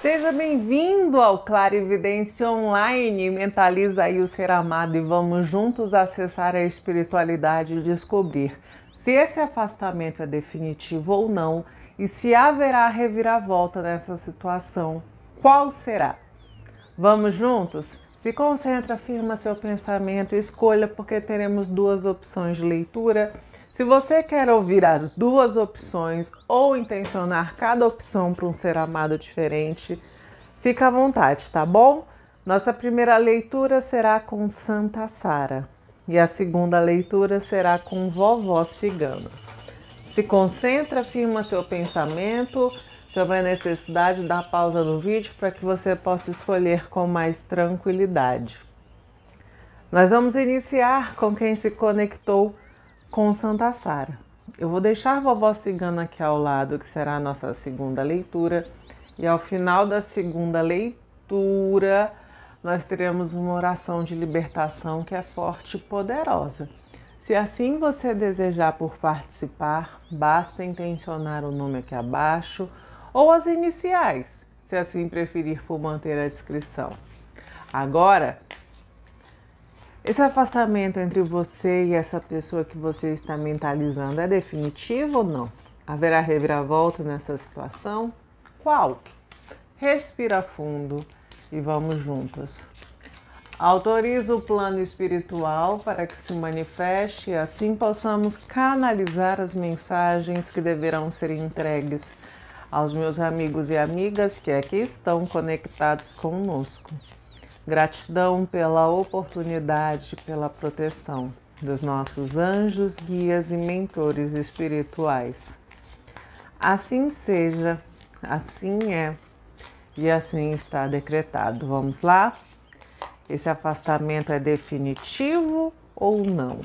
Seja bem-vindo ao Clarividência Online. Mentaliza aí o ser amado e vamos juntos acessar a espiritualidade e descobrir se esse afastamento é definitivo ou não e se haverá reviravolta nessa situação. Qual será? Vamos juntos? Se concentra, firma seu pensamento, escolha, porque teremos duas opções de leitura se você quer ouvir as duas opções ou intencionar cada opção para um ser amado diferente, fica à vontade, tá bom? Nossa primeira leitura será com Santa Sara e a segunda leitura será com Vovó Cigana. Se concentra, firma seu pensamento. Já vai necessidade da pausa no vídeo para que você possa escolher com mais tranquilidade. Nós vamos iniciar com quem se conectou com Santa Sara. Eu vou deixar vovó Cigana aqui ao lado, que será a nossa segunda leitura, e ao final da segunda leitura nós teremos uma oração de libertação que é forte e poderosa. Se assim você desejar por participar, basta intencionar o nome aqui abaixo ou as iniciais, se assim preferir por manter a descrição. Agora, esse afastamento entre você e essa pessoa que você está mentalizando é definitivo ou não? Haverá reviravolta nessa situação? Qual? Respira fundo e vamos juntos. Autorizo o plano espiritual para que se manifeste e assim possamos canalizar as mensagens que deverão ser entregues aos meus amigos e amigas que aqui estão conectados conosco. Gratidão pela oportunidade, pela proteção dos nossos anjos, guias e mentores espirituais. Assim seja, assim é e assim está decretado. Vamos lá? Esse afastamento é definitivo ou não?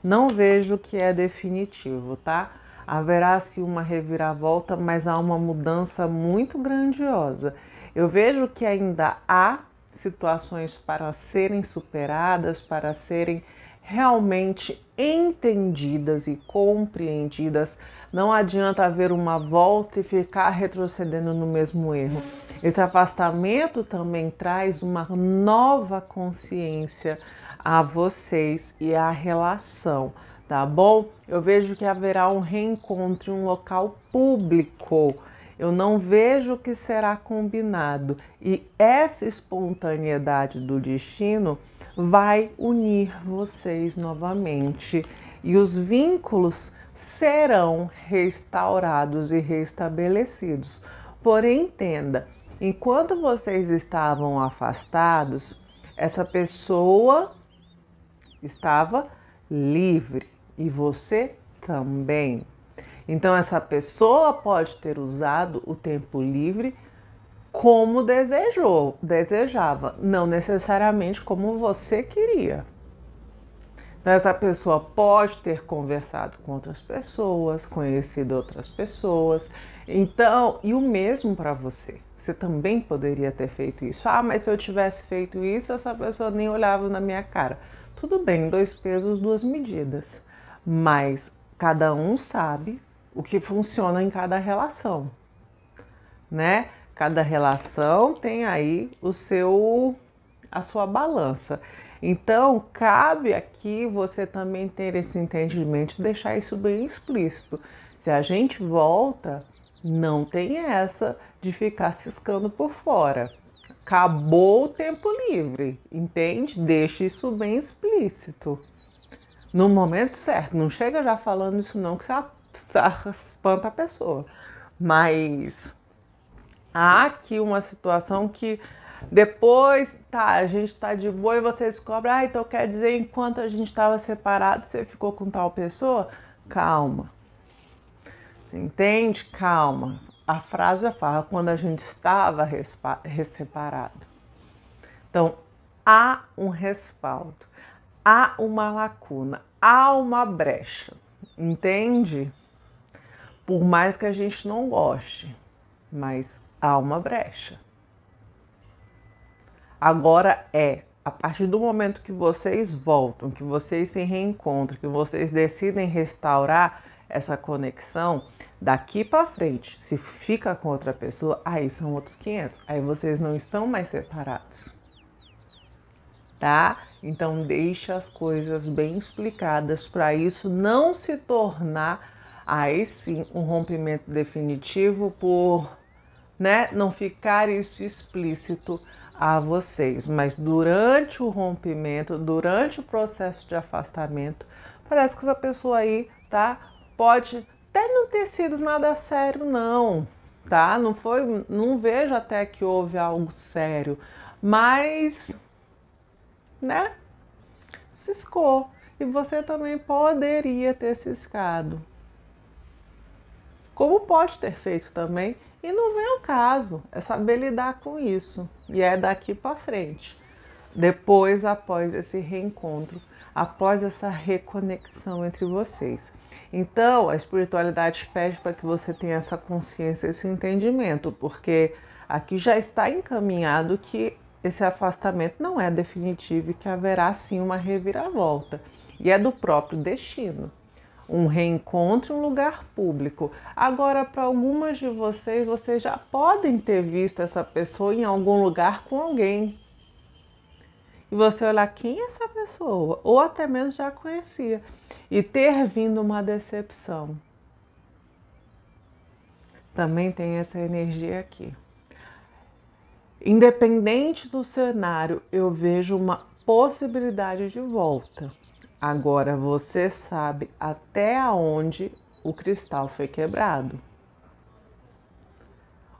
Não vejo que é definitivo, tá? Haverá sim uma reviravolta, mas há uma mudança muito grandiosa eu vejo que ainda há situações para serem superadas, para serem realmente entendidas e compreendidas. Não adianta haver uma volta e ficar retrocedendo no mesmo erro. Esse afastamento também traz uma nova consciência a vocês e à relação, tá bom? Eu vejo que haverá um reencontro em um local público eu não vejo o que será combinado. E essa espontaneidade do destino vai unir vocês novamente e os vínculos serão restaurados e restabelecidos. Porém, entenda, enquanto vocês estavam afastados, essa pessoa estava livre e você também. Então, essa pessoa pode ter usado o tempo livre como desejou, desejava, não necessariamente como você queria. Então, essa pessoa pode ter conversado com outras pessoas, conhecido outras pessoas. Então, e o mesmo para você. Você também poderia ter feito isso. Ah, mas se eu tivesse feito isso, essa pessoa nem olhava na minha cara. Tudo bem, dois pesos, duas medidas. Mas cada um sabe o que funciona em cada relação, né? Cada relação tem aí o seu a sua balança. Então, cabe aqui você também ter esse entendimento, deixar isso bem explícito. Se a gente volta, não tem essa de ficar ciscando por fora. Acabou o tempo livre, entende? Deixe isso bem explícito. No momento certo, não chega já falando isso não, que você espanta a pessoa. Mas há aqui uma situação que depois, tá, a gente tá de boa e você descobre, ah, então quer dizer, enquanto a gente estava separado, você ficou com tal pessoa? Calma. Entende? Calma. A frase é fala quando a gente estava separado. Então, há um respaldo, há uma lacuna, há uma brecha. Entende? por mais que a gente não goste, mas há uma brecha. Agora é a partir do momento que vocês voltam, que vocês se reencontram, que vocês decidem restaurar essa conexão, daqui para frente, se fica com outra pessoa, aí são outros 500. Aí vocês não estão mais separados. Tá? Então deixe as coisas bem explicadas para isso não se tornar aí sim um rompimento definitivo por né, não ficar isso explícito a vocês. Mas durante o rompimento, durante o processo de afastamento, parece que essa pessoa aí, tá? Pode até não ter sido nada sério, não, tá? Não foi, não vejo até que houve algo sério, mas, né? Ciscou. E você também poderia ter ciscado como pode ter feito também, e não vem ao caso, é saber lidar com isso, e é daqui para frente. Depois, após esse reencontro, após essa reconexão entre vocês. Então, a espiritualidade pede para que você tenha essa consciência, esse entendimento, porque aqui já está encaminhado que esse afastamento não é definitivo e que haverá sim uma reviravolta, e é do próprio destino um reencontro em um lugar público. Agora, para algumas de vocês, vocês já podem ter visto essa pessoa em algum lugar com alguém. E você olhar quem é essa pessoa, ou até mesmo já conhecia, e ter vindo uma decepção. Também tem essa energia aqui. Independente do cenário, eu vejo uma possibilidade de volta. Agora você sabe até aonde o cristal foi quebrado.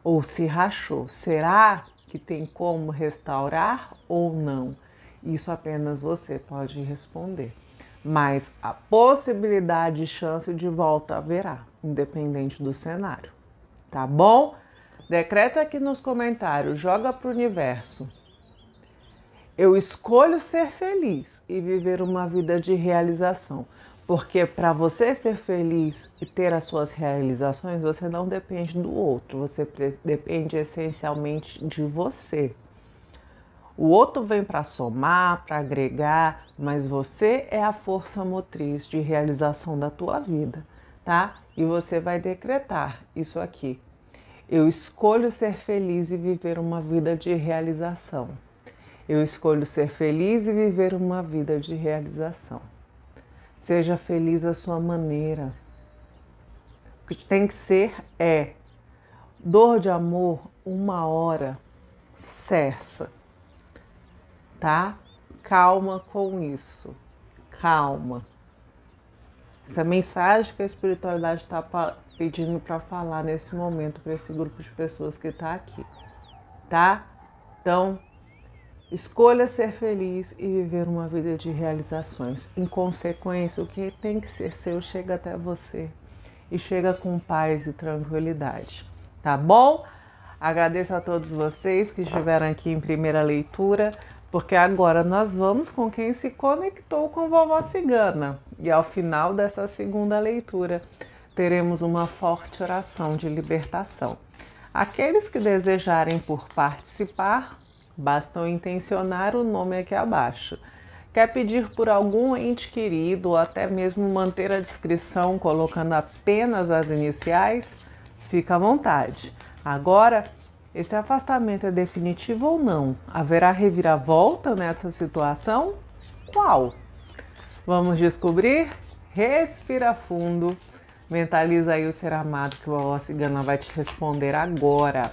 Ou se rachou. Será que tem como restaurar ou não? Isso apenas você pode responder. Mas a possibilidade e chance de volta haverá, independente do cenário. Tá bom? Decreta aqui nos comentários, joga o universo. Eu escolho ser feliz e viver uma vida de realização. Porque para você ser feliz e ter as suas realizações, você não depende do outro, você depende essencialmente de você. O outro vem para somar, para agregar, mas você é a força motriz de realização da tua vida, tá? E você vai decretar isso aqui. Eu escolho ser feliz e viver uma vida de realização. Eu escolho ser feliz e viver uma vida de realização. Seja feliz à sua maneira. O que tem que ser é dor de amor, uma hora, cessa. Tá? Calma com isso. Calma. Essa mensagem que a espiritualidade está pedindo para falar nesse momento para esse grupo de pessoas que está aqui, tá? Então, Escolha ser feliz e viver uma vida de realizações. Em consequência, o que tem que ser seu chega até você e chega com paz e tranquilidade, tá bom? Agradeço a todos vocês que estiveram aqui em primeira leitura, porque agora nós vamos com quem se conectou com vovó cigana. E ao final dessa segunda leitura, teremos uma forte oração de libertação. Aqueles que desejarem por participar, bastam intencionar o nome aqui abaixo. Quer pedir por algum ente querido ou até mesmo manter a descrição colocando apenas as iniciais? Fica à vontade. Agora, esse afastamento é definitivo ou não? Haverá reviravolta nessa situação? Qual? Vamos descobrir? Respira fundo. Mentaliza aí o ser amado que o Cigana vai te responder agora.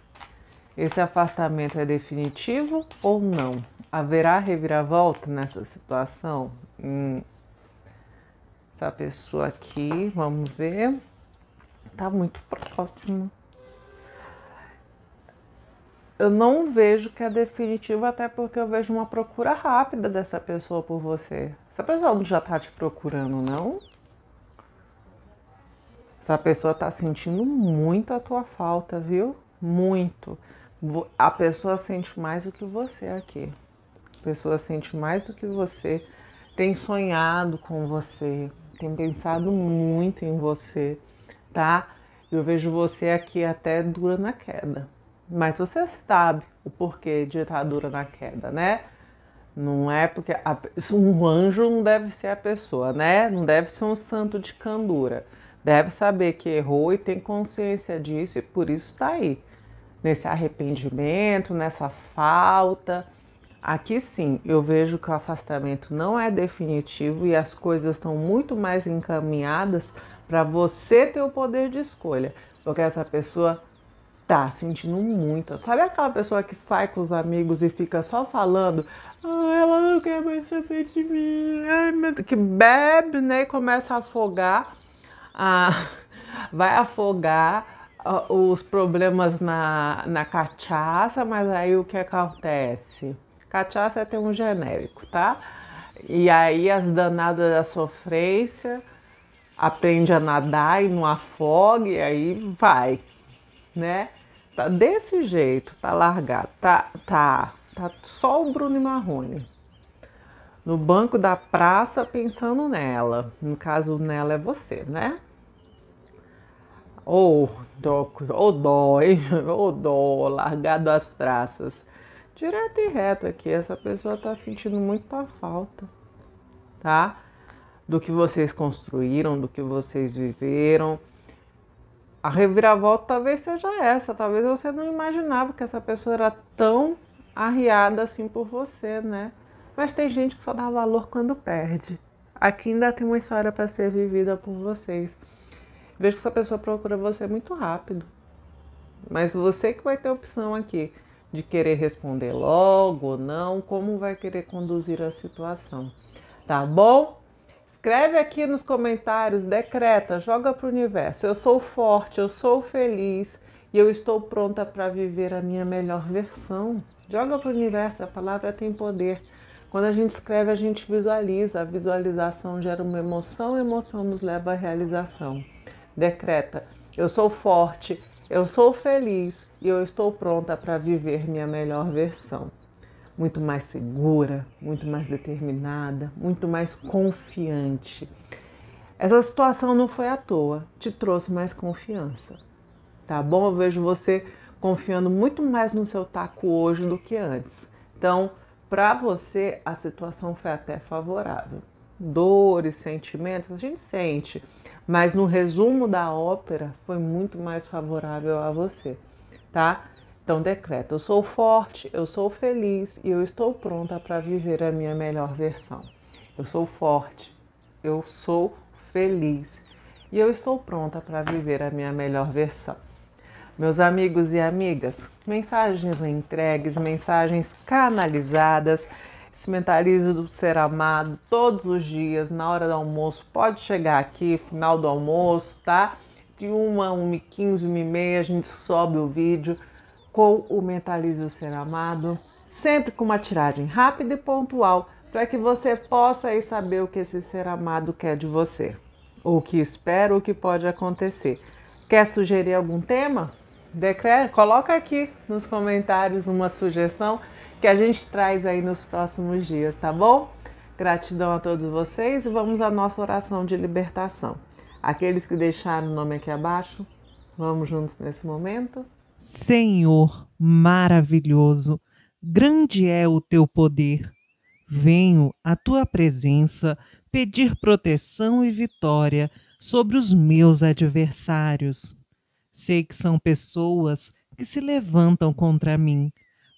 Esse afastamento é definitivo ou não? Haverá reviravolta nessa situação? Hum. Essa pessoa aqui, vamos ver. Tá muito próximo. Eu não vejo que é definitivo, até porque eu vejo uma procura rápida dessa pessoa por você. Essa pessoa não já tá te procurando, não? Essa pessoa tá sentindo muito a tua falta, viu? Muito a pessoa sente mais do que você aqui. A pessoa sente mais do que você, tem sonhado com você, tem pensado muito em você, tá? Eu vejo você aqui até dura na queda. Mas você sabe o porquê de estar dura na queda, né? Não é porque a, um anjo não deve ser a pessoa, né? Não deve ser um santo de candura. Deve saber que errou e tem consciência disso e por isso está aí nesse arrependimento, nessa falta. Aqui sim, eu vejo que o afastamento não é definitivo e as coisas estão muito mais encaminhadas para você ter o poder de escolha, porque essa pessoa tá sentindo muito. Sabe aquela pessoa que sai com os amigos e fica só falando, ah, ela não quer mais saber de mim, Ai, meu... que bebe, né, e começa a afogar, ah, vai afogar os problemas na, na cachaça, mas aí o que acontece? Cachaça é tem um genérico, tá? E aí as danadas da sofrência aprende a nadar e não afoga e aí vai, né? Tá desse jeito, tá largado, tá, tá, tá só o Bruno Marrone no banco da praça pensando nela. No caso, nela é você, né? ou oh, dó, oh, dó, hein? oh, dó, largado as traças. Direto e reto aqui, essa pessoa tá sentindo muita falta, tá? Do que vocês construíram, do que vocês viveram. A reviravolta talvez seja essa, talvez você não imaginava que essa pessoa era tão arriada assim por você, né? Mas tem gente que só dá valor quando perde. Aqui ainda tem uma história para ser vivida por vocês. Vejo que essa pessoa procura você muito rápido. Mas você que vai ter a opção aqui de querer responder logo ou não, como vai querer conduzir a situação. Tá bom? Escreve aqui nos comentários, decreta, joga para o universo. Eu sou forte, eu sou feliz e eu estou pronta para viver a minha melhor versão. Joga para o universo, a palavra tem poder. Quando a gente escreve, a gente visualiza. A visualização gera uma emoção, a emoção nos leva à realização. Decreta: Eu sou forte, eu sou feliz e eu estou pronta para viver minha melhor versão. Muito mais segura, muito mais determinada, muito mais confiante. Essa situação não foi à toa, te trouxe mais confiança. Tá bom? Eu vejo você confiando muito mais no seu taco hoje do que antes. Então, para você, a situação foi até favorável dores, sentimentos, a gente sente, mas no resumo da ópera foi muito mais favorável a você, tá? Então decreta: eu sou forte, eu sou feliz e eu estou pronta para viver a minha melhor versão. Eu sou forte, eu sou feliz e eu estou pronta para viver a minha melhor versão. Meus amigos e amigas, mensagens entregues, mensagens canalizadas se mentalize do ser amado todos os dias, na hora do almoço. Pode chegar aqui, final do almoço, tá? De 1 a 1 e e meia, a gente sobe o vídeo com o Mentalize o Ser Amado, sempre com uma tiragem rápida e pontual, para que você possa aí saber o que esse ser amado quer de você, ou o que espera, o que pode acontecer. Quer sugerir algum tema? Decre... Coloca aqui nos comentários uma sugestão que a gente traz aí nos próximos dias, tá bom? Gratidão a todos vocês e vamos à nossa oração de libertação. Aqueles que deixaram o nome aqui abaixo, vamos juntos nesse momento. Senhor maravilhoso, grande é o teu poder. Venho à tua presença pedir proteção e vitória sobre os meus adversários. Sei que são pessoas que se levantam contra mim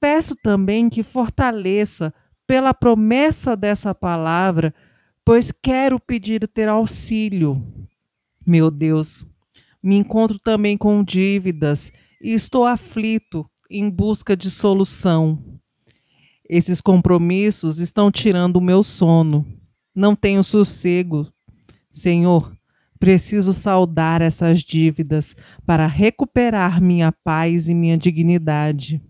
Peço também que fortaleça pela promessa dessa palavra, pois quero pedir ter auxílio. Meu Deus, me encontro também com dívidas e estou aflito em busca de solução. Esses compromissos estão tirando o meu sono. Não tenho sossego. Senhor, preciso saldar essas dívidas para recuperar minha paz e minha dignidade.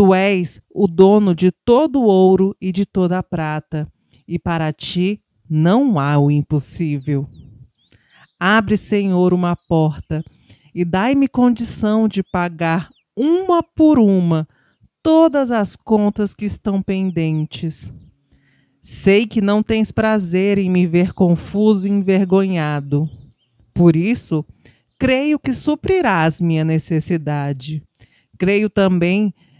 Tu és o dono de todo o ouro e de toda a prata, e para ti não há o impossível. Abre, Senhor, uma porta e dai-me condição de pagar uma por uma todas as contas que estão pendentes. Sei que não tens prazer em me ver confuso e envergonhado. Por isso, creio que suprirás minha necessidade. Creio também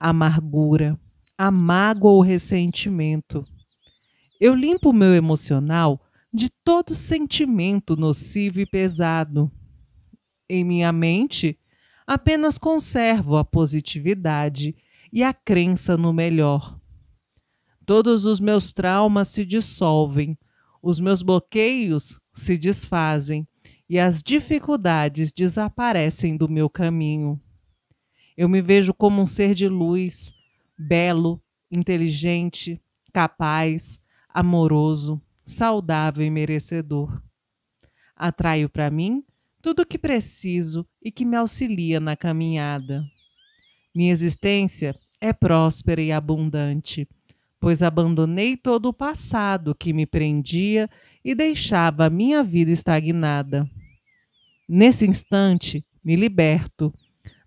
amargura, a mágoa ou ressentimento. Eu limpo o meu emocional de todo sentimento nocivo e pesado. Em minha mente, apenas conservo a positividade e a crença no melhor. Todos os meus traumas se dissolvem, os meus bloqueios se desfazem e as dificuldades desaparecem do meu caminho. Eu me vejo como um ser de luz, belo, inteligente, capaz, amoroso, saudável e merecedor. Atraio para mim tudo o que preciso e que me auxilia na caminhada. Minha existência é próspera e abundante, pois abandonei todo o passado que me prendia e deixava a minha vida estagnada. Nesse instante, me liberto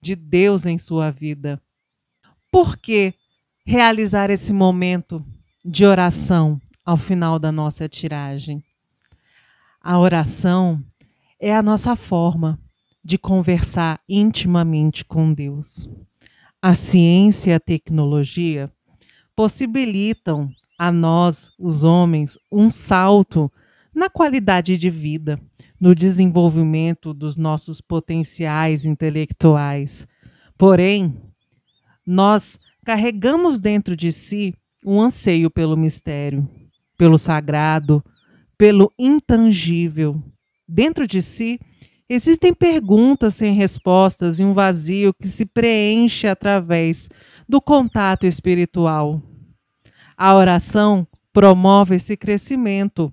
de Deus em sua vida. Por que realizar esse momento de oração ao final da nossa tiragem? A oração é a nossa forma de conversar intimamente com Deus. A ciência e a tecnologia possibilitam a nós, os homens, um salto na qualidade de vida, no desenvolvimento dos nossos potenciais intelectuais. Porém, nós carregamos dentro de si um anseio pelo mistério, pelo sagrado, pelo intangível. Dentro de si existem perguntas sem respostas e um vazio que se preenche através do contato espiritual. A oração promove esse crescimento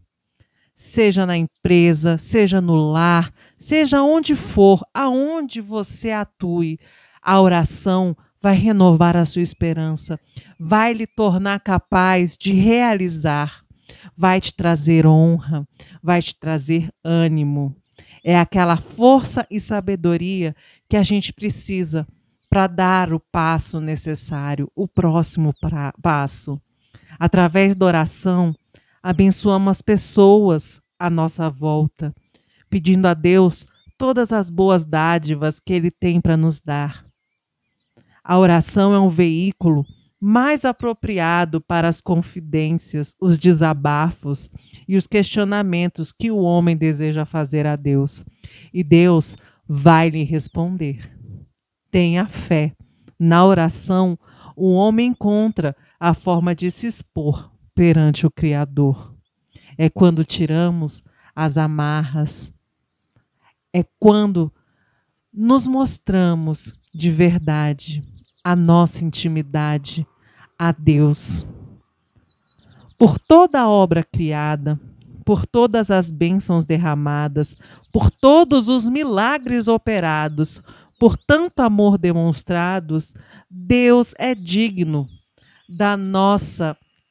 seja na empresa, seja no lar, seja onde for, aonde você atue, a oração vai renovar a sua esperança, vai lhe tornar capaz de realizar, vai te trazer honra, vai te trazer ânimo. É aquela força e sabedoria que a gente precisa para dar o passo necessário, o próximo pra, passo. Através da oração, abençoamos as pessoas à nossa volta, pedindo a Deus todas as boas dádivas que Ele tem para nos dar. A oração é um veículo mais apropriado para as confidências, os desabafos e os questionamentos que o homem deseja fazer a Deus. E Deus vai lhe responder. Tenha fé. Na oração, o homem encontra a forma de se expor perante o Criador. É quando tiramos as amarras. É quando nos mostramos de verdade a nossa intimidade a Deus. Por toda a obra criada, por todas as bênçãos derramadas, por todos os milagres operados, por tanto amor demonstrados, Deus é digno da nossa